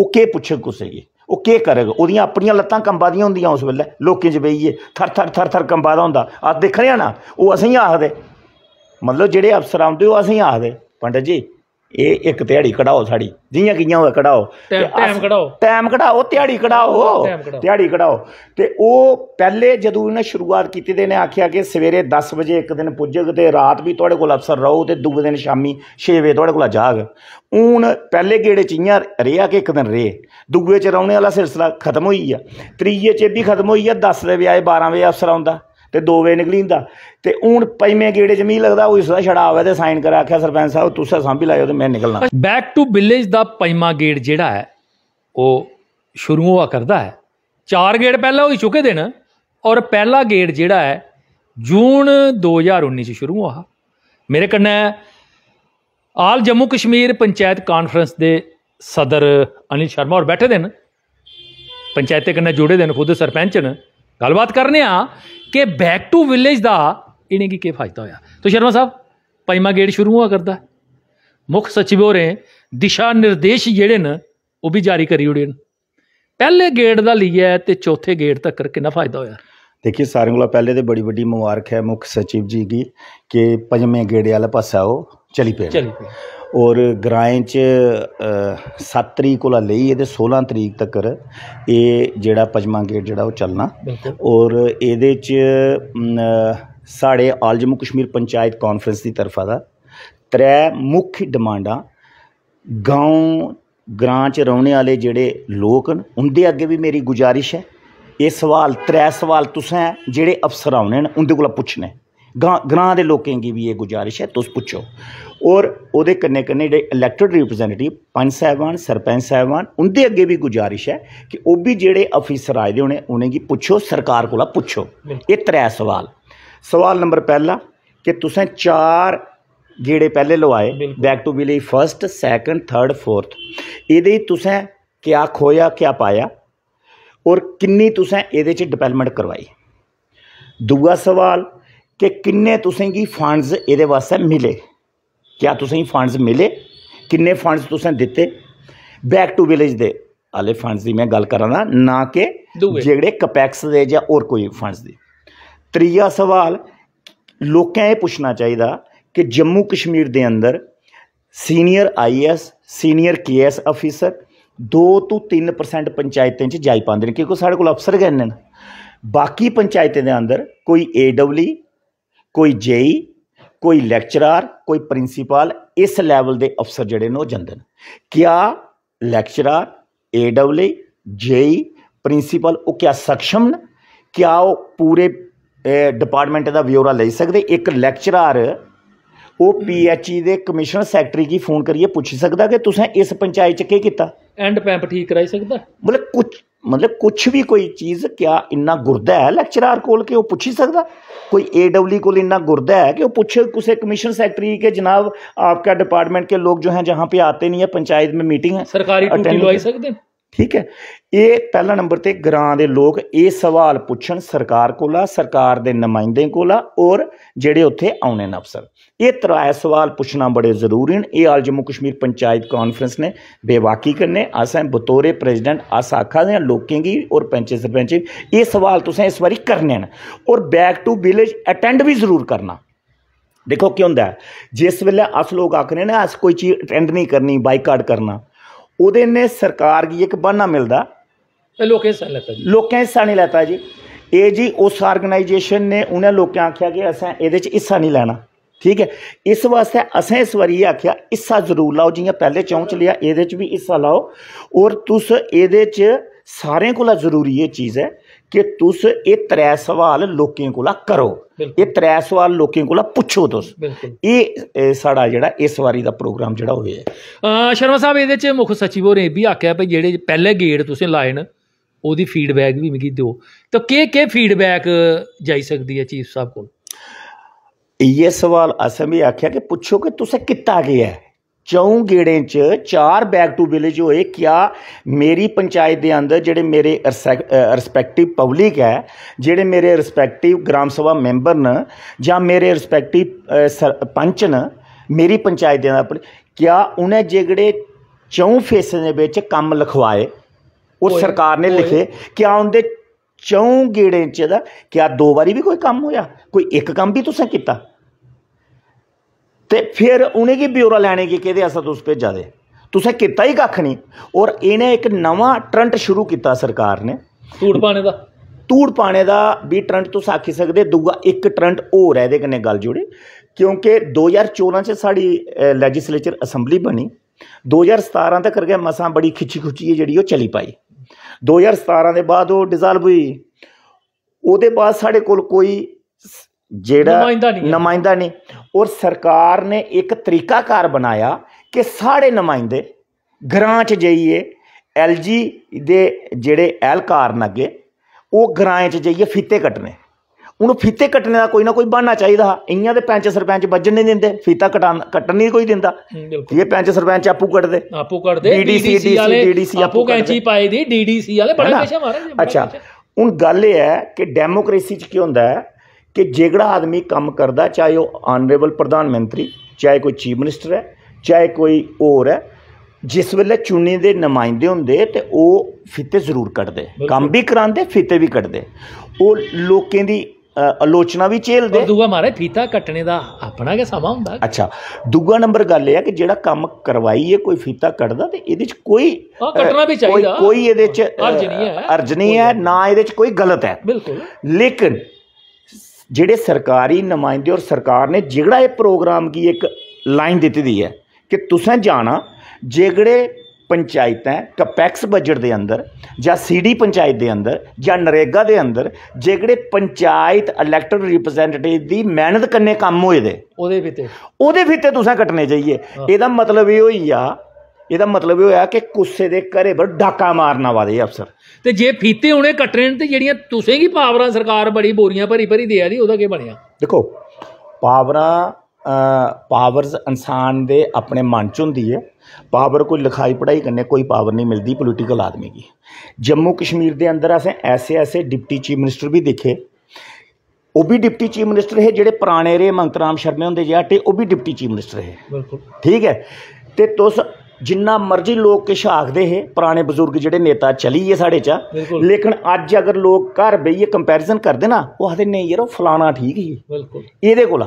ਉਹ ਕੀ ਪੁੱਛੇ ਕੁਸੇਗੀ ਉਹ ਕੀ ਕਰੇਗਾ ਉਹਦੀਆਂ ਆਪਣੀਆਂ ਲੱਤਾਂ ਕੰਬਾ ਦੀਆਂ ਹੁੰਦੀਆਂ ਉਸ ਵੇਲੇ ਲੋਕੀਂ 'ਚ ਬਈਏ ਥਰ ਥਰ ਥਰ ਥਰ ਕੰਬਾਦਾ ਹੁੰਦਾ ਆ ਦੇਖ ਰਿਆ ਨਾ ਉਹ ਅਸੀਂ ਆਖਦੇ ਮਤਲਬ ਜਿਹੜੇ ਅਫਸਰ ਆਉਂਦੇ ਉਹ ਅਸੀਂ ਆਖਦੇ ਪੰਡਤ ਜੀ ਇਹ ਇੱਕ ਦਿਹਾੜੀ ਕਢਾਓ ਸਾਡੀ ਜੀਆਂ ਕਿਆਂ ਹੋਇਆ ਕਢਾਓ ਟਾਈਮ ਕਢਾਓ ਟਾਈਮ ਕਢਾਓ ਦਿਹਾੜੀ ਕਢਾਓ ਦਿਹਾੜੀ ਕਢਾਓ ਤੇ ਉਹ ਪਹਿਲੇ ਜਦੋਂ ਇਹਨਾਂ ਸ਼ੁਰੂਆਤ ਕੀਤੀ ਤੇ ਨੇ ਆਖਿਆ ਕਿ ਸਵੇਰੇ 10 ਵਜੇ ਇੱਕ ਦਿਨ ਪੁੱਜਗ ਤੇ ਰਾਤ ਵੀ ਤੁਹਾਡੇ ਕੋਲ ਅਫਸਰ ਰਹੋ ਤੇ ਦੂਜੇ ਦਿਨ ਸ਼ਾਮੀ 6 ਵਜੇ ਤੁਹਾਡੇ ਕੋਲ ਜਾਗ ਹੁਣ ਪਹਿਲੇ ਗੇੜੇ ਚ ਇਆਂ ਰਿਆ ਕਿ ਇੱਕ ਦਿਨ ਰੇ ਦੂਜੇ ਚ ਰੌਣੇ ਵਾਲਾ ਸਿਲਸਿਲਾ ਖਤਮ ਹੋਈ ਆ ਤੀਜੇ ਚ ਵੀ ਖਤਮ ਹੋਈ ਆ 10 ਦੇ ਵਜੇ ਆਏ 12 ਵਜੇ ਅਫਸਰ ਆਉਂਦਾ ਤੇ ਦੋ ਵੇ ਨਿਕਲਿੰਦਾ ਤੇ ਹੁਣ ਪੈਵੇਂ ਗੇੜੇ ਚ ਮੀਂਹ ਲੱਗਦਾ ਉਹ ਇਸ ਦਾ ਛੜਾ ਆਵੇ ਤੇ ਸਾਈਨ ਕਰਾ ਆਖਿਆ ਸਰਪੰਚ ਸਾਹਿਬ ਤੁਸੀਂ ਸਾਂਭੀ ਲਾਇਓ ਤੇ ਮੈਂ ਨਿਕਲਣਾ ਬੈਕ ਟੂ ਵਿਲੇਜ ਦਾ ਪੈਵਾ ਗੇੜ ਜਿਹੜਾ ਹੈ ਉਹ ਸ਼ੁਰੂ ਹੋਆ ਕਰਦਾ ਹੈ ਚਾਰ ਗੇੜ ਪਹਿਲਾਂ ਉਹੀ ਚੁੱਕੇ ਦੇਣ ਔਰ ਪਹਿਲਾ ਗੇੜ ਜਿਹੜਾ ਹੈ ਜੂਨ 2019 ਚ ਸ਼ੁਰੂ ਹੋਆ ਮੇਰੇ ਕੰਨੇ ਆਲ ਜੰਮੂ ਕਸ਼ਮੀਰ ਪੰਚਾਇਤ ਕਾਨਫਰੰਸ ਦੇ ਸਦਰ ਅਨਿਲ ਸ਼ਰਮਾ ਔਰ ਬੈਠੇ ਦੇਣ ਪੰਚਾਇਤ ਦੇ ਕੰਨੇ ਜੁੜੇ ਦੇਣ ਖੁਦ ਸਰਪੰਚ ਨੇ ਗੱਲਬਾਤ ਕਰਨੇ ਆ ਕਿ ਬੈਕ ਟੂ ਵਿਲੇਜ ਦਾ ਇਨੇ ਕੀ ਕੀ ਫਾਇਦਾ ਹੋਇਆ ਤੋ ਸ਼ਰਮਾ ਸਾਹਿਬ ਪੰਜਵਾਂ ਗੇੜ ਸ਼ੁਰੂ ਹੋਆ ਕਰਦਾ ਮੁੱਖ ਸਚਿਵ ਹੋਰੇ ਦਿਸ਼ਾ ਨਿਰਦੇਸ਼ ਜਿਹੜੇ ਨੇ ਉਹ ਵੀ ਜਾਰੀ ਕਰੀ ਉੜੇ ਨੇ ਪਹਿਲੇ ਗੇੜ ਦਾ ਲਈਆ ਤੇ ਚੌਥੇ ਗੇੜ ਤੱਕ ਕਿੰਨਾ ਫਾਇਦਾ ਹੋਇਆ ਦੇਖੀ ਸਾਰਿਆਂ ਕੋਲ ਪਹਿਲੇ ਤੇ ਬੜੀ ਵੱਡੀ ਮੁਬਾਰਕ ਹੈ ਮੁੱਖ ਸਚਿਵ ਜੀ ਦੀ ਕਿ ਪੰਜਵੇਂ ਗੇੜੇ ਵਾਲਾ ਪਾਸਾ ਉਹ ਚਲੀ ਪਏ ਚਲੀ पे ਔਰ ਗ੍ਰਾਂਏ ਚ 7 ਤਰੀਕ ਕੋਲ ਲਈ ਇਹਦੇ 16 ਤਰੀਕ ਤੱਕ ਇਹ ਜਿਹੜਾ ਪਜਮਾ ਗੇਟ ਜਿਹੜਾ ਉਹ ਚੱਲਣਾ ਔਰ ਇਹਦੇ ਚ ਸਾਡੇ ਜਮੂ ਕਸ਼ਮੀਰ ਪੰਚਾਇਤ ਕਾਨਫਰੰਸ ਦੀ ਤਰਫਾ ਦਾ ਤਰੇ ਮੁੱਖ ਡਿਮਾਂਡਾਂ ਗਾਉਂ ਗ੍ਰਾਂ ਚ ਰਹਿਣ ਵਾਲੇ ਜਿਹੜੇ ਲੋਕ ਹਨ ਉਹਦੇ ਅੱਗੇ ਵੀ ਮੇਰੀ ਗੁਜਾਰਿਸ਼ ਹੈ ਇਹ ਸਵਾਲ ਤਰੇ ਸਵਾਲ ਤੁਸੀਂ ਜਿਹੜੇ ਅਫਸਰ ਆਉਣੇ ਨੇ ਉਹਦੇ ਕੋਲ ਪੁੱਛਣੇ ਗਾਂ ਗ੍ਰਾਂ ਦੇ ਲੋਕਾਂ ਦੀ ਵੀ ਇਹ ਗੁਜਾਰਿਸ਼ ਹੈ ਤੁਸੀਂ ਪੁੱਛੋ ਔਰ ਉਹਦੇ ਕੰਨੇ ਕੰਨੇ ਜਿਹੜੇ ਇਲੈਕਟਡ ਰਿਪਰੈਜ਼ੈਂਟੇਟਿਵ ਪੰਜ ਸਾਹਿਬਾਨ ਸਰਪੰਚ ਸਾਹਿਬਾਨ ਉਹਦੇ ਅੱਗੇ ਵੀ ਗੁਜ਼ਾਰਿਸ਼ ਹੈ ਕਿ ਉਹ ਵੀ ਜਿਹੜੇ ਅਫੀਸਰ ਆਏ ਦੇ ਉਹਨੇ ਉਹਨੇ ਕੀ ਪੁੱਛੋ ਸਰਕਾਰ ਕੋਲਾ ਪੁੱਛੋ ਇਹ ਤਰੇ ਸਵਾਲ ਸਵਾਲ ਨੰਬਰ ਪਹਿਲਾ ਕਿ ਤੁਸੀਂ ਚਾਰ ਜਿਹੜੇ ਪਹਿਲੇ ਲਵਾਏ ਬੈਕ ਟੂ ਬਿਲੀ ਫਰਸਟ ਸੈਕੰਡ ਥਰਡ ਫੋਰਥ ਇਹਦੇ ਤੁਸੀਂ ਕਿਆ ਖੋਇਆ ਕਿਆ ਪਾਇਆ ਔਰ ਕਿੰਨੀ ਤੁਸੀਂ ਇਹਦੇ ਚ ਡਿਵੈਲਪਮੈਂਟ ਕਰਵਾਈ ਦੂਗਾ ਸਵਾਲ ਕਿ ਕਿੰਨੇ ਤੁਸੀਂ ਕੀ ਫੰਡਸ ਇਹਦੇ ਵਾਸਤੇ ਮਿਲੇ क्या तुसेंगी फंड्स मिले किन्ने फंड्स तुसें दित्ते बैक टू विलेज दे आह्ले फंड्स दी में गल्ल करा ना ना के जेह्ड़े कपैक्स दे जां होर कोई फंड्स दी त्रीआ सवाल लोकें एह् पुच्छना चाहिदा कि जम्मू कश्मीर दे अंदर senior IAS senior KAS officer दो तू तिन्न परसैंट पंचायतें च जाई पांदे न क्योंकि साढ़े कोल अफसर गै न बाकी पंचायतें दे अंदर कोई एडब्ल्यू कोई जेई ਕੋਈ ਲੈਕਚਰਾਰ ਕੋਈ ਪ੍ਰਿੰਸੀਪਲ ਇਸ ਲੈਵਲ ਦੇ ਅਫਸਰ ਜਿਹੜੇ ਨੇ ਉਹ ਜਾਂਦੇ ਨੇ ਕਿਆ ਲੈਕਚਰਾਰ ਏਡਬਲਯੂ ਜੇਈ ਪ੍ਰਿੰਸੀਪਲ ਉਹ ਕਿਆ ਸਖਸ਼ਮ ਨੇ ਕਿਆ ਉਹ ਪੂਰੇ ਡਿਪਾਰਟਮੈਂਟ ਦਾ ਵਿਊਰਾ ਲੈ ਸਕਦੇ ਇੱਕ ਲੈਕਚਰਾਰ ਉਹ ਪੀਐਚਈ e ਦੇ ਕਮਿਸ਼ਨਰ ਸੈਕਟਰੀ ਕੀ ਫੋਨ ਕਰੀਏ ਪੁੱਛ ਸਕਦਾ ਕਿ ਤੁਸੀਂ ਇਸ ਪੰਚਾਇਤ ਚ ਕੀ ਕੀਤਾ ਐਂਡ ਪੈਂਪ ਠੀਕ ਕਰਾਈ ਸਕਦਾ ਮਤਲਬ ਕੁਝ ਮਤਲਬ ਕੁਝ ਵੀ ਕੋਈ ਚੀਜ਼ ਕਿਆ ਇੰਨਾ ਗੁਰਦਾ ਹੈ ਲੈਕਚਰਾਰ ਕੋਲ ਕਿ ਉਹ ਪੁੱਛ ਹੀ ਸਕਦਾ ਕੋਈ ਏਡਬਲਯੂ ਕੋਲ ਇੰਨਾ ਗੁਰਦਾ ਹੈ ਕਿ ਉਹ ਪੁੱਛੇ ਕਿਸੇ ਕਮਿਸ਼ਨ ਸੈਕਟਰੀ ਕੇ ਜਨਾਬ ਆਪਕਾ ਡਿਪਾਰਟਮੈਂਟ ਕੇ ਲੋਕ ਜੋ ਹੈ ਜਹਾਂ ਪੇ ਆਤੇ ਨਹੀਂ ਹੈ ਪੰਚਾਇਤ ਮੇ ਮੀਟਿੰਗ ਹੈ ਸਰਕਾਰੀ ਟੂਟੀ ਲਵਾਈ ਸਕਦੇ ਠੀਕ ਹੈ ਇਹ ਪਹਿਲਾ ਨੰਬਰ ਤੇ ਗ੍ਰਾਂ ਦੇ ਲੋਕ ਇਹ ਸਵਾਲ ਪੁੱਛਣ ਸਰਕਾਰ ਕੋਲਾ ਸਰਕਾਰ ਦੇ ਨੁਮਾਇੰਦੇ ਕੋਲਾ ਔਰ ਜਿਹੜੇ ਉੱਥੇ ਆਉਣੇ ਨੇ ਅਫਸਰ ਇਹ ਇਹ ਸਵਾਲ ਪੁੱਛਣਾ ਬੜੇ ਜ਼ਰੂਰੀ ਨੇ ਇਹ ਆਲ ਜੰਮੂ ਕਸ਼ਮੀਰ ਪੰਚਾਇਤ ਕਾਨਫਰੰਸ ਨੇ ਬੇਵਾਕੀ ਕਰਨੇ ਅਸਾਂ ਬਤੌਰੇ ਪ੍ਰੈਜ਼ੀਡੈਂਟ ਆਸਾਖਾ ਦੇ ਲੋਕਾਂ ਦੀ ਔਰ ਪੰਚ ਸਰਪੰਚ ਇਹ ਸਵਾਲ ਤੁਸੀਂ ਇਸ ਵਾਰੀ ਕਰਨੇ ਨੇ ਔਰ ਬੈਕ ਟੂ ਵਿਲੇਜ ਅਟੈਂਡ ਵੀ ਜ਼ਰੂਰ ਕਰਨਾ ਦੇਖੋ ਕੀ ਹੁੰਦਾ ਜਿਸ ਵੇਲੇ ਅਸ ਲੋਕ ਆਖਰੇ ਨੇ ਅਸ ਕੋਈ ਚੀਜ਼ ਅਟੈਂਡ ਨਹੀਂ ਕਰਨੀ ਬਾਈਕਾਟ ਕਰਨਾ ਉਹਦੇ ਨੇ ਸਰਕਾਰ ਕੀ ਇੱਕ ਬਾਨਾ ਮਿਲਦਾ ਇਹ ਲੋਕਾਂ ਹਿੱਸਾ ਲੈਤਾ ਜੀ ਲੋਕਾਂ ਹਿੱਸਾ ਨਹੀਂ ਲੈਤਾ ਜੀ ਇਹ ਜੀ ਉਸ ਆਰਗੇਨਾਈਜੇਸ਼ਨ ਨੇ ਉਹਨਾਂ ਲੋਕਾਂ ਆਖਿਆ ਕਿ ਅਸਾਂ ਇਹਦੇ 'ਚ ਹਿੱਸਾ ਨਹੀਂ ਲੈਣਾ ਠੀਕ ਹੈ ਇਸ ਵਾਸਤੇ ਅਸਾਂ ਇਸ ਵਾਰੀ ਆਖਿਆ ਹਿੱਸਾ ਜ਼ਰੂਰ ਲਾਓ ਜਿਵੇਂ ਪਹਿਲੇ ਚੌਂਚ ਲਿਆ ਇਹਦੇ 'ਚ ਵੀ ਹਿੱਸਾ ਲਾਓ ਔਰ ਤੁਸੀਂ ਇਹਦੇ 'ਚ ਸਾਰਿਆਂ ਕੋਲ ਜ਼ਰੂਰੀ ਇਹ ਚੀਜ਼ ਹੈ ਕਿ ਤੁਸ ਇਹ ਤਰੇ ਸਵਾਲ ਲੋਕਾਂ ਕੋਲਾ ਕਰੋ ਇਹ ਤਰੇ ਸਵਾਲ ਲੋਕਾਂ ਕੋਲ ਪੁੱਛੋ ਤੁਸ ਇਹ ਸਾਡਾ ਜਿਹੜਾ ਇਸ ਵਾਰੀ ਦਾ ਪ੍ਰੋਗਰਾਮ ਜਿਹੜਾ ਹੋਇਆ ਸ਼ਰਮਾ ਸਾਹਿਬ ਇਹਦੇ ਚ ਮੁੱਖ ਸਚਿਵ ਹੋਰੇ ਵੀ ਆਖਿਆ ਭਈ ਜਿਹੜੇ ਪਹਿਲੇ ਗੇੜ ਤੁਸੀਂ ਲਾਏ ਨ ਉਹਦੀ ਫੀਡਬੈਕ ਵੀ ਮਿਗੀ ਦਿਓ ਤਾਂ ਕੀ ਕੀ ਫੀਡਬੈਕ ਜਾਈ ਸਕਦੀ ਹੈ ਚੀਫ ਸਾਹਿਬ ਕੋਲ ਇਹ ਸਵਾਲ ਅਸਮੀ ਆਖਿਆ ਕਿ ਪੁੱਛੋ ਕਿ ਤੁਸੀਂ ਕਿੱਤਾ ਗਿਆ ਚੌਂ ਗੇੜੇ 'ਚ ਚਾਰ ਬੈਕ ਟੂ ਵਿਲੇਜ ਹੋਏ ਕਿਆ ਮੇਰੀ ਪੰਚਾਇਤ ਦੇ ਅੰਦਰ ਜਿਹੜੇ ਮੇਰੇ ਰਿਸਪੈਕਟਿਵ ਪਬਲਿਕ ਹੈ ਜਿਹੜੇ ਮੇਰੇ ਰਿਸਪੈਕਟਿਵ ਗ੍ਰਾਮ ਸਭਾ ਮੈਂਬਰ ਨੇ ਜਾਂ ਮੇਰੇ ਰਿਸਪੈਕਟਿਵ ਪੰਚ ਨੇ ਮੇਰੀ ਪੰਚਾਇਤ ਦੇ ਅੰਦਰ ਕਿਆ ਉਹਨੇ ਜਿਹੜੇ ਚੌਂ ਫੇਸਾਂ ਦੇ ਵਿੱਚ ਕੰਮ ਲਿਖਵਾਏ ਉਹ ਸਰਕਾਰ ਨੇ ਲਿਖੇ ਕਿਆ ਉਹਦੇ ਚੌਂ ਗੇੜੇ 'ਚ ਦਾ ਕਿਆ ਦੋ ਵਾਰੀ ਵੀ ਕੋਈ ਕੰਮ ਹੋਇਆ ਕੋਈ ਇੱਕ ਕੰਮ ਵੀ ਤੁਸੀਂ ਕੀਤਾ ते फिर उ'नेंगी ब्यौरा लैने गी केह्दे आस्तै तुस भेजा दे तुसें कीता ही कक्ख निं और इ'नें इक नमां ट्रंट शुरू कीता सरकार ने धूड़ पाने दा धूड़ पाने दा बी ट्रंट तुस आक्खी सकदे दूआ इक ट्रंट होर ऐ एह्दे कन्नै गल्ल जुड़ी क्योंकि दो ज्हार चौदां च साढ़ी लैजिस्लेचर असैंबली बनी दो ज्हार सतारां तकर गै मसां बड़ी खिच्ची खुच्चियै जेह्ड़ी ओह् चली पाई दो ज्हार सतारां दे बाद ओह् डिजाल्व होई ओह्दे बाद साढ़े कोल कोई ਜਿਹੜਾ ਨੁਮਾਇੰਦਾ ਨਹੀਂ ਔਰ ਸਰਕਾਰ ਨੇ ਇੱਕ ਤਰੀਕਾਕਾਰ ਬਣਾਇਆ ਕਿ ਸਾਰੇ ਨੁਮਾਇੰਦੇ ਗ੍ਰਾਂ ਚ ਜਾਈਏ ਐਲਜੀ ਦੇ ਜਿਹੜੇ ਐਲਕਾਰ ਨਗੇ ਉਹ ਗ੍ਰਾਂ ਚ ਜਾਈਏ ਫੀਤੇ ਕੱਟਨੇ ਉਹਨੂੰ ਫੀਤੇ ਕੱਟਣ ਦਾ ਕੋਈ ਨਾ ਕੋਈ ਬਹਾਨਾ ਚਾਹੀਦਾ ਇੰਆਂ ਦੇ ਪੰਚ ਸਰਪੰਚ ਵੱਜਣ ਨਹੀਂ ਦਿੰਦੇ ਫੀਤਾ ਕਟਾਣ ਕੱਟਣ ਨਹੀਂ ਕੋਈ ਦਿੰਦਾ ਇਹ ਪੰਚ ਸਰਪੰਚ ਆਪੂ ਕੱਟਦੇ ਆਪੂ ਕੱਟਦੇ ਡੀਡੀਸੀ ਵਾਲੇ ਡੀਡੀਸੀ ਆਪੂ ਕੈਂਚੀ ਪਾਈ ਦੀ ਡੀਡੀਸੀ ਵਾਲੇ ਬੜਾ ਪੇਸ਼ਾ ਮਾਰਦੇ ਅੱਛਾ ਹੁਣ ਗੱਲ ਇਹ ਹੈ ਕਿ ਡੈਮੋਕ੍ਰੇਸੀ ਚ ਕੀ ਹੁੰਦਾ ਹੈ ਕਿ ਜਿਹੜਾ ਆਦਮੀ ਕੰਮ ਕਰਦਾ ਚਾਹੇ ਉਹ ਆਨਰੇਬਲ ਪ੍ਰਧਾਨ ਮੰਤਰੀ ਚਾਹੇ ਕੋਈ ਚੀਫ ਮਿਨਿਸਟਰ ਹੈ ਚਾਹੇ ਕੋਈ ਹੋਰ ਹੈ ਜਿਸ ਵੇਲੇ ਚੁਣੇ ਦੇ ਨੁਮਾਇੰਦੇ ਹੁੰਦੇ ਤੇ ਉਹ ਫਿੱਤੇ ਜ਼ਰੂਰ ਕੱਢਦੇ ਕੰਮ ਵੀ ਕਰਾਂਦੇ ਫਿੱਤੇ ਵੀ ਕੱਢਦੇ ਉਹ ਲੋਕਾਂ ਦੀ ਆਲੋਚਨਾ ਵੀ ਝੇਲਦੇ ਦੂਗਾ ਮਾਰੇ ਫੀਤਾ ਕੱਟਣੇ ਦਾ ਆਪਣਾ ਕੇ ਸਮਾਂ ਹੁੰਦਾ ਅੱਛਾ ਦੂਗਾ ਨੰਬਰ ਗੱਲ ਇਹ ਹੈ ਕਿ ਜਿਹੜਾ ਕੰਮ ਕਰਵਾਈਏ ਕੋਈ ਫੀਤਾ ਕੱਢਦਾ ਤੇ ਇਹਦੇ ਚ ਕੋਈ ਕੱਟਣਾ ਵੀ ਚਾਹੀਦਾ ਕੋਈ ਇਹਦੇ ਚ ਅਰਜ ਨਹੀਂ ਹੈ ਅਰਜ ਨਹੀਂ ਹੈ ਨਾ ਇਹਦੇ ਚ ਕੋਈ ਗਲਤ ਹੈ ਬਿਲਕੁਲ ਲੇਕਿਨ ਜਿਹੜੇ ਸਰਕਾਰੀ ਨੁਮਾਇੰਦੇ ਔਰ ਸਰਕਾਰ ਨੇ ਜਿਹੜਾ ਇਹ ਪ੍ਰੋਗਰਾਮ ਕੀ ਇੱਕ ਲਾਈਨ ਦਿੱਤੀ ਦੀ ਹੈ ਕਿ ਤੁਸੀਂ ਜਾਣਾ ਜਿਹੜੇ ਪੰਚਾਇਤਾਂ ਕਪੈਕਸ ਬਜਟ ਦੇ ਅੰਦਰ ਜਾਂ ਸੀਡੀ ਪੰਚਾਇਤ ਦੇ ਅੰਦਰ ਜਾਂ ਨਰੇਗਾ ਦੇ ਅੰਦਰ ਜਿਹੜੇ ਪੰਚਾਇਤ ਇਲੈਕਟਡ ਰਿਪਰੈਜ਼ੈਂਟੇਟਿਵ ਦੀ ਮਿਹਨਤ ਕੰਨੇ ਕੰਮ ਹੋਏ ਦੇ ਉਹਦੇ ਵਿੱਚ ਉਹਦੇ ਵਿੱਚ ਤੁਸੀਂ ਕੱਟਨੇ ਚਾਹੀਏ ਇਹਦਾ ਮਤਲਬ ਇਹ ਹੋਈ ਆ ਇਹਦਾ ਮਤਲਬ ਇਹ ਹੋਇਆ ਕਿ ਕੁੱਸੇ ਦੇ ਘਰੇ ਬੜਾ ਡਾਕਾ ਮਾਰਨਾ ਵਾਦੇ ਅਫਸਰ ਤੇ ਜੇ ਫੀਤੇ ਹੋਣੇ ਕਟਰੇ ਨੇ ਤੇ ਜਿਹੜੀਆਂ ਤੁਸੀਂ ਕੀ ਪਾਵਰਾਂ ਸਰਕਾਰ ਬੜੀ ਬੋਰੀਆਂ ਭਰੀ ਭਰੀ ਦੇ ਆ ਰਹੀ ਉਹਦਾ ਕੀ ਬਣਿਆ ਦੇਖੋ ਪਾਵਰਾਂ ਪਾਵਰਸ ਇਨਸਾਨ ਦੇ ਆਪਣੇ ਮਨ ਚ ਹੁੰਦੀ ਹੈ ਪਾਵਰ ਕੋਈ ਲਿਖਾਈ ਪੜਾਈ ਕਰਨੇ ਕੋਈ ਪਾਵਰ ਨਹੀਂ ਮਿਲਦੀ ਪੋਲੀਟੀਕਲ ਆਦਮੀ ਦੀ ਜੰਮੂ ਕਸ਼ਮੀਰ ਦੇ ਅੰਦਰ ਅਸੀਂ ਐਸੇ ਐਸੇ ਡਿਪਟੀ ਚੀਫ ਮਿਨਿਸਟਰ ਵੀ ਦੇਖੇ ਉਹ ਵੀ ਡਿਪਟੀ ਚੀਫ ਮਿਨਿਸਟਰ ਹੈ ਜਿਹੜੇ ਪੁਰਾਣੇ ਰੇ ਮੰਤਰਾਮ ਸ਼ਰਮੇ ਹੁੰਦੇ ਜੇ ਆਟੇ ਉਹ ਵੀ ਡਿਪਟੀ ਚੀਫ ਮਿਨਿਸਟਰ ਹੈ ਬਿਲਕੁਲ ਠੀਕ ਹੈ ਤੇ ਤੁਸ ਜਿੰਨਾ ਮਰਜ਼ੀ ਲੋਕ ਕਿ ਸ਼ਾਖਦੇ ਹੈ ਪੁਰਾਣੇ ਬਜ਼ੁਰਗ ਜਿਹੜੇ ਨੇਤਾ ਚਲੀ ਹੈ ਸਾਡੇ ਚ ਲੇਕਿਨ ਅੱਜ ਅਗਰ ਲੋਕ ਘਰ ਬਈਏ ਕੰਪੈਰੀਜ਼ਨ ਕਰਦੇ ਨਾ ਉਹ ਆਦੇ ਨਹੀਂ ਯਾਰ ਉਹ ਫਲਾਣਾ ਠੀਕ ਹੀ ਬਿਲਕੁਲ ਇਹਦੇ ਕੋਲ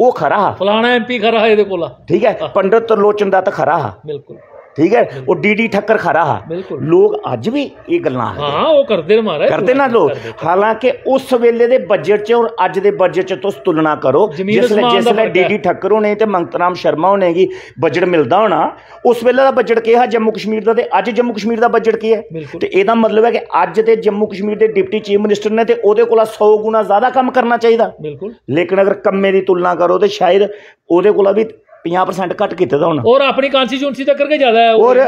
ਉਹ ਖਰਾ ਫਲਾਣਾ ਐਮਪੀ ਖਰਾ ਇਹਦੇ ਕੋਲ ਠੀਕ ਹੈ ਪੰਡਤ ਲੋਚਨ ਦਾ ਤਾਂ ਖਰਾ ਬਿਲਕੁਲ ਠੀਕ ਹੈ ਉਹ ਡੀਡੀ ਠੱਕਰ ਖਰਾ ਹਾ ਲੋਕ ਅੱਜ ਵੀ ਇਹ ਗੱਲਾਂ ਹਾਂ ਉਹ ਕਰਦੇ ਨੇ ਮਹਾਰਾਜ ਕਰਦੇ ਨਾ ਲੋਕ ਹਾਲਾਂਕਿ ਉਸ ਵੇਲੇ ਦੇ ਬਜਟ 'ਚ ਔਰ ਅੱਜ ਦੇ ਬਜਟ 'ਚ ਤੁਸ ਤੁਲਨਾ ਕਰੋ ਜਿਸ ਲਈ ਜਿਸ ਲਈ ਡੀਡੀ ਠੱਕਰ ਹੋਣੇ ਤੇ ਮੰਗਤਰਾਮ ਸ਼ਰਮਾ ਹੋਣੇਗੀ ਬਜਟ ਮਿਲਦਾ ਹੋਣਾ ਉਸ ਵੇਲੇ ਦਾ ਬਜਟ ਕਿਹਾ ਜੰਮੂ ਕਸ਼ਮੀਰ ਦਾ ਤੇ ਅੱਜ ਜੰਮੂ ਕਸ਼ਮੀਰ ਦਾ ਬਜਟ ਕੀ ਹੈ ਤੇ ਇਹਦਾ ਮਤਲਬ ਹੈ ਕਿ ਅੱਜ ਦੇ ਜੰਮੂ ਕਸ਼ਮੀਰ ਦੇ ਡਿਪਟੀ ਚੀਫ ਮਿਨਿਸਟਰ ਨੇ ਤੇ ਉਹਦੇ ਕੋਲ 100 ਗੁਣਾ ਜ਼ਿਆਦਾ ਕੰਮ ਕਰਨਾ ਚਾਹੀਦਾ ਬਿਲਕੁਲ ਲੇਕਿਨ ਅਗਰ ਕੰਮੇ ਦੀ ਤੁਲਨਾ ਕਰੋ ਤੇ ਸ਼ਾਇਦ ਉਹਦੇ ਕੋਲ ਵੀ 50% ਘਟ ਕੀਤੇ ਦਾ ਹੁਣ ਔਰ ਆਪਣੀ ਕਨਸਟੀਚੂਐਂਸੀ ਦਾ ਕਰਕੇ ਜ਼ਿਆਦਾ ਹੈ ਔਰ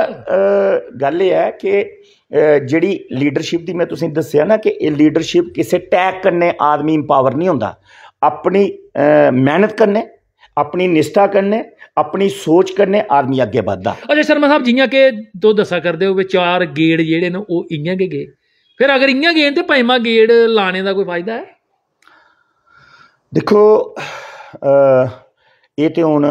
ਗੱਲ ਇਹ ਹੈ ਕਿ ਜਿਹੜੀ ਲੀਡਰਸ਼ਿਪ ਦੀ ਮੈਂ ਤੁਸੀਂ ਦੱਸਿਆ ਨਾ ਕਿ ਇਹ ਲੀਡਰਸ਼ਿਪ ਕਿਸੇ ਟੈਗ ਕਰਨੇ ਆਦਮੀ ਇੰਪਾਵਰ ਨਹੀਂ ਹੁੰਦਾ ਆਪਣੀ ਮਿਹਨਤ ਕਰਨੇ ਆਪਣੀ ਨਿਸ਼ਠਾ ਕਰਨੇ ਆਪਣੀ ਸੋਚ ਕਰਨੇ ਆਦਮੀ ਅੱਗੇ ਵੱਧਦਾ ਅਜੇ ਸ਼ਰਮਾ ਸਾਹਿਬ ਜੀਆਂ ਕਿ ਦੋ ਦੱਸਾ ਕਰਦੇ ਹੋ ਵੀ ਚਾਰ ਗੇੜ ਜਿਹੜੇ ਨੇ ਉਹ ਇਆਂ ਕੇ ਗਏ ਫਿਰ ਅਗਰ ਇਆਂ ਗਏ ਤੇ ਪੈਮਾ ਗੇੜ ਲਾਣੇ ਦਾ ਕੋਈ ਫਾਇਦਾ ਹੈ ਦੇਖੋ ਇਹ ਤੇ ਹੁਣ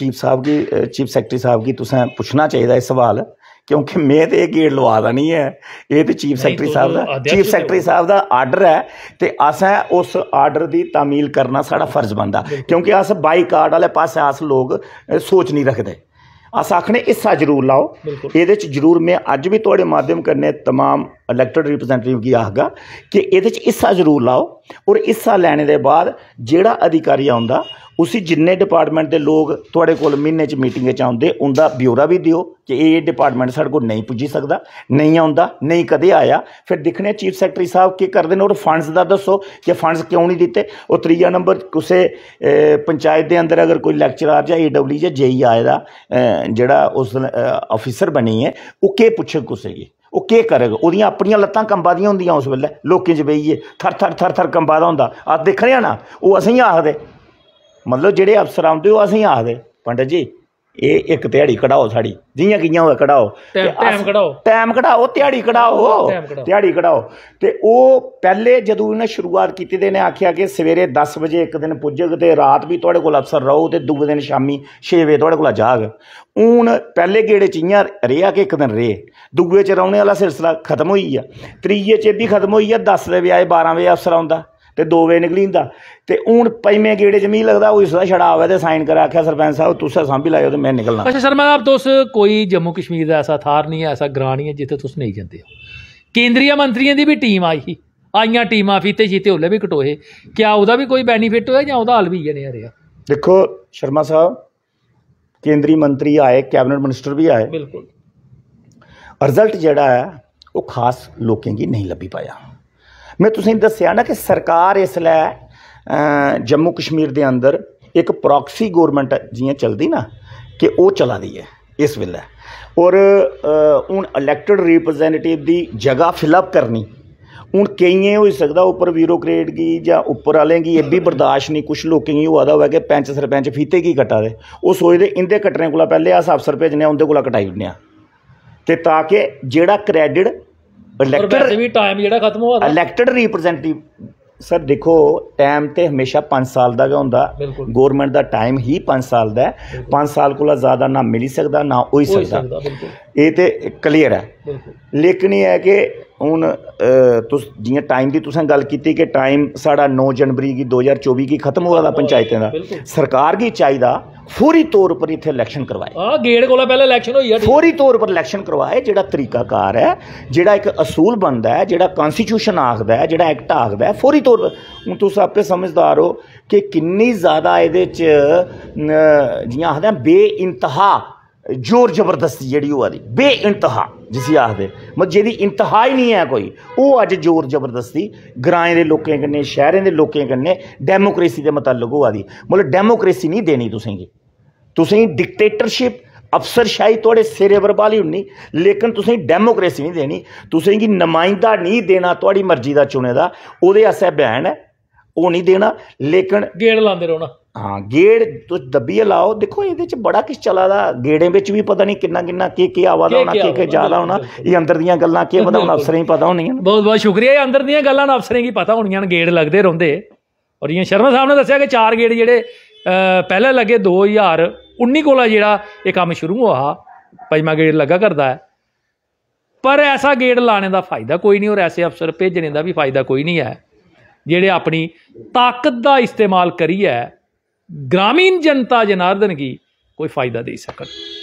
ਚੀਫ ਸਾਹਿਬ ਕੀ ਚੀਫ ਸੈਕਟਰੀ ਸਾਹਿਬ ਕੀ ਤੁਸੀਂ ਪੁੱਛਣਾ ਚਾਹੀਦਾ ਇਹ ਸਵਾਲ ਕਿਉਂਕਿ ਮੈਂ ਤੇ ਇਹ ਗੇੜ ਲਵਾਦਾ ਨਹੀਂ ਹੈ ਇਹ ਤੇ ਚੀਫ ਸੈਕਟਰੀ ਸਾਹਿਬ ਦਾ ਚੀਫ ਸੈਕਟਰੀ ਸਾਹਿਬ ਦਾ ਆਰਡਰ ਹੈ ਤੇ ਅਸਾਂ ਉਸ ਆਰਡਰ ਦੀ ਤਾਮੀਲ ਕਰਨਾ ਸਾਡਾ ਫਰਜ਼ ਬੰਦਾ ਕਿਉਂਕਿ ਅਸ ਬਾਈਕਾਟ ਵਾਲੇ ਪਾਸੇ ਆਸ ਲੋਕ ਸੋਚ ਨਹੀਂ ਰੱਖਦੇ ਅਸ ਆਖਨੇ ਇਸਾ ਜਰੂਰ ਲਾਓ ਇਹਦੇ ਚ ਜਰੂਰ ਮੈਂ ਅੱਜ ਵੀ ਤੁਹਾਡੇ ਮਾਧਿਅਮ ਕਰਨੇ तमाम ਇਲੈਕਟਡ ਰਿਪਰੈਜ਼ੈਂਟੇਟਿਵ ਕੀ ਆਹਗਾ ਕਿ ਇਹਦੇ ਚ ਇਸਾ ਜਰੂਰ ਲਾਓ ਔਰ ਇਸਾ ਲੈਣੇ ਦੇ ਬਾਅਦ ਜਿਹੜਾ ਅਧਿਕਾਰੀ ਆਉਂਦਾ ਉਸੇ ਜਿੰਨੇ ਡਿਪਾਰਟਮੈਂਟ ਦੇ ਲੋਕ ਤੁਹਾਡੇ ਕੋਲ ਮਹੀਨੇ 'ਚ ਮੀਟਿੰਗ 'ਚ ਆਉਂਦੇ ਉਹਦਾ ਬਿਊਰਾ ਵੀ ਦਿਓ ਕਿ ਇਹ ਡਿਪਾਰਟਮੈਂਟ ਸਾਡੇ ਕੋਲ ਨਹੀਂ ਪੁੱਜੀ ਸਕਦਾ ਨਹੀਂ ਆਉਂਦਾ ਨਹੀਂ ਕਦੇ ਆਇਆ ਫਿਰ ਦੇਖਣੇ ਚੀਫ ਸੈਕਟਰੀ ਸਾਹਿਬ ਕੀ ਕਰਦੇ ਨੇ ਔਰ ਫੰਡਸ ਦਾ ਦੱਸੋ ਕਿ ਫੰਡਸ ਕਿਉਂ ਨਹੀਂ ਦਿੱਤੇ ਉਹ ਤਰੀਆ ਨੰਬਰ ਕਿਸੇ ਪੰਚਾਇਤ ਦੇ ਅੰਦਰ ਅਗਰ ਕੋਈ ਲੈਕਚਰਰ ਜਾਂ ਏਡਬਲਯੂ ਜਾਂ ਜੇਈ e ਆਇਆ ਜਿਹੜਾ ਉਸ ਅਫੀਸਰ ਬਣੀ ਹੈ ਉਹ ਕੀ ਪੁੱਛੇ ਕੁਸੇ ਉਹ ਕੀ ਕਰੇਗਾ ਉਹਦੀਆਂ ਆਪਣੀਆਂ ਲੱਤਾਂ ਕੰਬਾ ਦੀਆਂ ਹੁੰਦੀਆਂ ਉਸ ਵੇਲੇ ਲੋਕੀ ਚ ਬਈਏ ਥਰ ਥਰ ਥਰ ਥਰ ਕੰਬਾਦਾ ਹੁੰਦਾ ਆ ਦੇਖ ਰਿਆ ਨਾ ਉਹ ਅਸੀਂ ਆਖਦੇ ਮਤਲਬ ਜਿਹੜੇ ਅਫਸਰ ਆਉਂਦੇ ਉਹ ਅਸੀਂ ਆਖਦੇ ਪੰਡਤ ਜੀ ਇਹ ਇੱਕ ਦਿਹਾੜੀ ਕਢਾਓ ਸਾਡੀ ਜੀਆਂ ਕਿੰਨੀਆਂ ਹੋਏ ਕਢਾਓ ਟਾਈਮ ਕਢਾਓ ਟਾਈਮ ਕਢਾਓ ਦਿਹਾੜੀ ਕਢਾਓ ਦਿਹਾੜੀ ਕਢਾਓ ਤੇ ਉਹ ਪਹਿਲੇ ਜਦੋਂ ਇਹਨੇ ਸ਼ੁਰੂਆਤ ਕੀਤੀ ਤੇ ਇਹਨੇ ਆਖਿਆ ਕਿ ਸਵੇਰੇ 10 ਵਜੇ ਇੱਕ ਦਿਨ ਪੁੱਜਗ ਤੇ ਰਾਤ ਵੀ ਤੁਹਾਡੇ ਕੋਲ ਅਫਸਰ ਰਹੋ ਤੇ ਦੂਜੇ ਦਿਨ ਸ਼ਾਮੀ 6 ਵਜੇ ਤੁਹਾਡੇ ਕੋਲ ਜਾਗ ਹੁਣ ਪਹਿਲੇ ਗੇੜੇ ਚੀਆਂ ਰਿਆ ਕਿ ਇੱਕ ਦਿਨ ਰੇ ਦੂਜੇ ਚ ਰਹਉਣੇ ਵਾਲਾ ਸਿਲਸਿਲਾ ਖਤਮ ਹੋਈ ਆ ਤ੍ਰੀਏ ਚ ਵੀ ਖਤਮ ਹੋਈ ਆ 10 ਦੇ ਆਏ 12 ਵਜੇ ਅਫਸਰ ਆਉਂਦਾ ਤੇ ਦੋ ਵੇ ਨਿਕਲਿੰਦਾ ਤੇ ਹੁਣ ਪੈਵੇਂ ਗੇੜੇ ਚ ਮੀ ਲੱਗਦਾ ਉਹ ਇਸ ਦਾ ਛੜਾ ਆਵੇ ਤੇ ਸਾਈਨ ਕਰਾ ਆਖਿਆ ਸਰਪੰਚ ਸਾਹਿਬ ਤੁਸੀਂ ਸਾਂਭੀ ਲਾਇਓ ਤੇ ਮੈਂ ਨਿਕਲਣਾ ਅੱਛਾ ਸ਼ਰਮਾ ਆਪ ਤੁਸ ਕੋਈ ਜੰਮੂ ਕਸ਼ਮੀਰ ਦਾ ਐਸਾ ਥਾਰ ਨਹੀਂ ਹੈ ਐਸਾ ਗ੍ਰਾਂ ਹੈ ਜਿੱਥੇ ਤੁਸੀਂ ਨਹੀਂ ਜਾਂਦੇ ਹੋ ਕੇਂਦਰੀ ਮੰਤਰੀਆਂ ਦੀ ਵੀ ਟੀਮ ਆਈ ਆਈਆਂ ਟੀਮਾਂ ਫੀਤੇ ਜੀਤੇ ਹੁੱਲੇ ਵੀ ਕਟੋਏ ਕਿਆ ਉਹਦਾ ਵੀ ਕੋਈ ਬੈਨੀਫਿਟ ਹੋਇਆ ਜਾਂ ਉਹਦਾ ਹਾਲ ਵੀ ਇਹ ਨੇ ਆ ਦੇਖੋ ਸ਼ਰਮਾ ਸਾਹਿਬ ਕੇਂਦਰੀ ਮੰਤਰੀ ਆਏ ਕੈਬਨਿਟ ਮਿਨਿਸਟਰ ਵੀ ਆਏ ਬਿਲਕੁਲ ਰਿਜ਼ਲਟ ਜਿਹੜਾ ਹੈ ਉਹ ਖਾਸ ਲੋਕਾਂ ਦੀ ਨਹੀਂ ਲੱਭੀ ਪਾਇਆ ਮੈਂ ਤੁਸੀਂ ਦੱਸਿਆ ਨਾ ਕਿ ਸਰਕਾਰ ਇਸ ਲੈ ਜੰਮੂ ਕਸ਼ਮੀਰ ਦੇ ਅੰਦਰ ਇੱਕ ਪ੍ਰੋਕਸੀ ਗਵਰਨਮੈਂਟ ਜੀਆਂ ਚਲਦੀ ਨਾ ਕਿ ਉਹ ਚਲਾ ਦੀ ਹੈ ਇਸ ਵੇਲੇ ਔਰ ਹੁਣ ਇਲੈਕਟਡ ਰਿਪਰੈਜ਼ੈਂਟੇਟਿਵ ਦੀ ਜਗ੍ਹਾ ਫਿਲ ਅਪ ਕਰਨੀ ਹੁਣ ਕਈਏ ਹੋ ਸਕਦਾ ਉੱਪਰ ਬਿਊਰੋਕਰੇਟ ਕੀ ਜਾਂ ਉੱਪਰ ਵਾਲੇ ਕੀ ਇਹ ਵੀ ਬਰਦਾਸ਼ਤ ਨਹੀਂ ਕੁਝ ਲੋਕਾਂ ਨੂੰ ਆਦਾ ਹੋਇਆ ਕਿ ਪੈਂਚ ਸਰਪੰਚ ਫੀਤੇ ਕੀ ਕਟਾ ਦੇ ਉਹ ਸੋਚਦੇ ਇੰਦੇ ਕਟਰੇ ਕੋਲ ਪਹਿਲੇ ਆ ਅਫਸਰ ਭੇਜਨੇ ਆ ਉਹਦੇ ਕੋਲ ਕਟਾਈ ਦਿੰਨੇ ਆ ਤੇ ਤਾਂ ਕਿ ਜਿਹੜਾ ਕ੍ਰੈਡਿਟ ਇਲੈਕਟਡ ਵੀ ਟਾਈਮ ਜਿਹੜਾ ਖਤਮ ਜਾਂਦਾ ਇਲੈਕਟਡ ਰਿਪਰੈਜ਼ੈਂਟੇਟਿਵ ਸਰ ਦੇਖੋ ਟਾਈਮ ਤੇ ਹਮੇਸ਼ਾ 5 ਸਾਲ ਦਾ ਹੁੰਦਾ ਗਵਰਨਮੈਂਟ ਦਾ ਟਾਈਮ ਹੀ 5 ਸਾਲ ਦਾ ਹੈ 5 ਸਾਲ ਕੋਲ ਜ਼ਿਆਦਾ ਨਾ ਮਿਲ ਸਕਦਾ ਨਾ ਹੋਈ ਸਕਦਾ ਇਹ ਤੇ ਕਲੀਅਰ ਹੈ ਲੇਕਿਨ ਇਹ ਹੈ ਕਿ ਹੁਣ ਤੁਸ ਜਿਵੇਂ ਟਾਈਮ ਦੀ ਤੁਸੀਂ ਗੱਲ ਕੀਤੀ ਕਿ ਟਾਈਮ ਸਾਡਾ 9 ਜਨਵਰੀ ਦੀ 2024 ਕੀ ਖਤਮ ਹੋਗਾ ਦਾ ਪੰਚਾਇਤਾਂ ਦਾ ਸਰਕਾਰ ਕੀ ਚਾਹੀਦਾ ਫੋਰੀ ਤੌਰ ਪਰ ਇੱਥੇ ਇਲੈਕਸ਼ਨ ਕਰਵਾਏ ਆ ਗੇੜ ਕੋਲਾ ਪਹਿਲਾਂ ਇਲੈਕਸ਼ਨ ਹੋਈ ਆ ਫੋਰੀ ਤੌਰ ਪਰ ਇਲੈਕਸ਼ਨ ਕਰਵਾਏ ਜਿਹੜਾ ਤਰੀਕਾਕਾਰ ਹੈ ਜਿਹੜਾ ਇੱਕ ਅਸੂਲ ਬੰਦਾ ਹੈ ਜਿਹੜਾ ਕਨਸਟੀਟਿਊਸ਼ਨ ਆਖਦਾ ਹੈ ਜਿਹੜਾ ਐਕਟ ਆਖਦਾ ਹੈ ਫੋਰੀ ਤੌਰ ਹੁਣ ਤੁਸੀਂ ਆਪਕੇ ਸਮਝਦਾਰ ਹੋ ਕਿ ਕਿੰਨੀ ਜ਼ਿਆਦਾ ਇਹਦੇ ਚ ਜਿਹਾ ਆਖਦੇ ਬੇ ਜ਼ੋਰ ਜ਼ਬਰਦਸਤੀ ਜਿਹੜੀ ਉਹ ਆਦੀ ਬੇਇੰਤਹਾ ਜਿਸੀ ਆਖਦੇ ਮਤ ਜਿਹਦੀ ਇੰਤਹਾ ਹੀ ਨਹੀਂ ਹੈ ਕੋਈ ਉਹ ਅੱਜ ਜ਼ੋਰ ਜ਼ਬਰਦਸਤੀ ਗਰਾਂ ਦੇ ਲੋਕਾਂ ਕੰਨੇ ਸ਼ਹਿਰਾਂ ਦੇ ਲੋਕਾਂ ਕੰਨੇ ਡੈਮੋਕ੍ਰੇਸੀ ਦੇ ਮਤਲਬ ਉਹ ਆਦੀ ਮਤਲਬ ਡੈਮੋਕ੍ਰੇਸੀ ਨਹੀਂ ਦੇਣੀ ਤੁਸੀਂ ਕਿ ਤੁਸੀਂ ਡਿਕਟੇਟਰਸ਼ਿਪ ਅਫਸਰਸ਼ਾਹੀ ਤੁਹਾਡੇ ਸਿਰੇ ਵਰਬਾਲੀ ਹੁੰਨੀ ਲੇਕਿਨ ਤੁਸੀਂ ਡੈਮੋਕ੍ਰੇਸੀ ਨਹੀਂ ਦੇਣੀ ਤੁਸੀਂ ਕੀ ਨਮਾਇੰਦਾ ਨਹੀਂ ਦੇਣਾ ਤੁਹਾਡੀ ਮਰਜ਼ੀ ਦਾ ਚੁਣੇ ਦਾ ਉਹਦੇ ਆਸੇ ਬਹਿਣ ਉਹ ਨਹੀਂ ਦੇਣਾ ਲੇਕਿਨ ਗੇੜ ਲਾਉਂਦੇ ਰਹੋਣਾ ਹਾਂ ਗੇੜ ਤੁਸੀਂ ਦੱਬੀਏ ਲਾਓ ਦੇਖੋ ਇਹਦੇ ਚ ਬੜਾ ਕਿਸ ਚਲਾਦਾ ਦਾ ਗੇੜੇ ਵਿੱਚ ਵੀ ਪਤਾ ਨਹੀਂ ਕਿੰਨਾ ਕਿੰਨਾ ਕੀ ਕੀ ਆਵਾਜ਼ ਆਉਣਾ ਕੀ ਕੀ ਜ਼ਿਆਦਾ ਹੋਣਾ ਇਹ ਅੰਦਰ ਦੀਆਂ ਗੱਲਾਂ ਕੀ ਪਤਾ ਹੁਣ ਅਫਸਰਾਂ ਹੀ ਪਤਾ ਹੋਣੀਆਂ ਬਹੁਤ ਬਹੁਤ ਸ਼ੁਕਰੀਆ ਇਹ ਅੰਦਰ ਦੀਆਂ ਗੱਲਾਂ ਨੂੰ ਅਫਸਰਾਂ ਹੀ ਪਤਾ ਹੋਣੀਆਂ ਨੇ ਗੇੜ ਲੱਗਦੇ ਰਹਿੰਦੇ ਔਰ ਇਹ ਸ਼ਰਮਾ ਸਾਹਿਬ ਨੇ ਦੱਸਿਆ ਕਿ ਚਾਰ ਗੇੜ ਜਿਹੜੇ ਪਹਿਲਾਂ ਲੱਗੇ 2019 ਕੋਲਾ ਜਿਹੜਾ ਇਹ ਕੰਮ ਸ਼ੁਰੂ ਹੋਆ ਪੰਜਵਾਂ ਗੇੜ ਲੱਗਾ ਕਰਦਾ ਹੈ ਪਰ ਐਸਾ ਗੇੜ ਲਾਣੇ ਦਾ ਫਾਇਦਾ ਕੋਈ ਨਹੀਂ ਔਰ ਐਸੇ ਅਫਸਰ ਭੇਜਣੇ ਦਾ ਵੀ ਫਾਇਦਾ ਕੋਈ ਨਹੀਂ ਹੈ ਜਿਹੜੇ ਆਪਣੀ ਤਾਕਤ ਦਾ ਇਸਤੇਮਾਲ ਕਰੀਏ ग्रामीण जनता जनार्दन की कोई फ़ायदा दे सकन